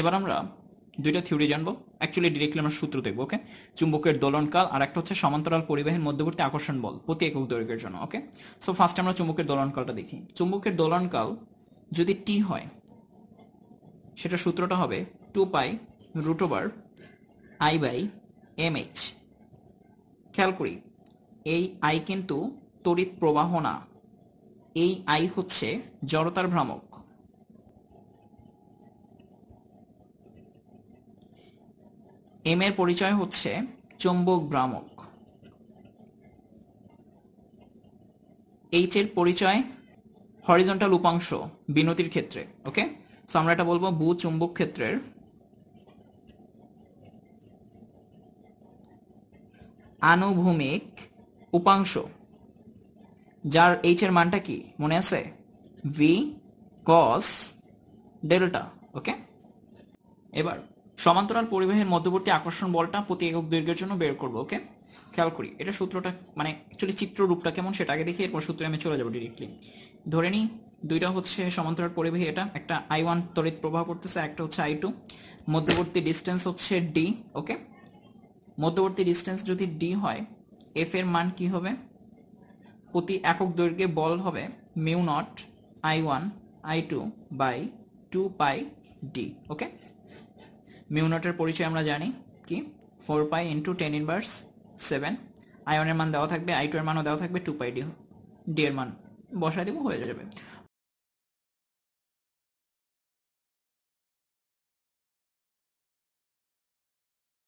এবার আমরা দুইটা থিওরি জানবো অ্যাকচুয়ালি ডিরেক্টলি আমরা সূত্র দেখবো ওকে চুম্বকের দোলনকাল আর একটা হচ্ছে সমান্তরাল পরিবাহীর মধ্যবর্তী আকর্ষণ বল প্রতি একক দৈর্ঘ্যের জন্য ওকে সো ফার্স্ট আমরা চুম্বকের দোলনকালটা দেখি চুম্বকের দোলনকাল যদি টি হয় সেটা সূত্রটা হবে two pi root over I by M H খেয়াল করি এই আই কিন্তু তড়িৎ প্রবাহ না এই আই হচ্ছে জড়তার ভ্রামক এম এর পরিচয় হচ্ছে চুম্বক ভ্রামক এইচ এর পরিচয় হরিজন্টাল উপাংশ বিনতির ক্ষেত্রে ওকে সো আমরা এটা বলবো ভূ চুম্বক ক্ষেত্রের আনুভূমিক উপাংশ যার এইচ এর মানটা কি মনে আছে ভি কস ডেল্টা ওকে এবার সমান্তরাল পরিবাহের মধ্যবর্তী আকর্ষণ বলটা প্রতি একক দৈর্ঘ্যের জন্য বের করবো ওকে খেয়াল করি এটা সূত্রটা মানে অ্যাকচুয়ালি চিত্র রূপটা কেমন সেটা আগে দেখি এরপর সূত্রে আমি চলে যাবো ডিরেক্টলি ধরে নিই দুইটা হচ্ছে সমান্তরাল পরিবাহী এটা একটা আই ওয়ান তড়িৎ প্রবাহ পড়তেছে একটা হচ্ছে আই টু মধ্যবর্তী ডিস্টেন্স হচ্ছে ডি ওকে মধ্যবর্তী ডিস্টেন্স যদি ডি হয় এফ এর মান কি হবে প্রতি একক দৈর্ঘ্যে বল হবে mu nought I one I two by two pi D okay মিউনটের পরিচয় আমরা জানি কি four pi into ten inverse seven আয়নের মান দেওয়া থাকবে আই টু এর মানও দেওয়া থাকবে টু পাই ডি ডি এর মান বসায় দেবো হয়ে যাবে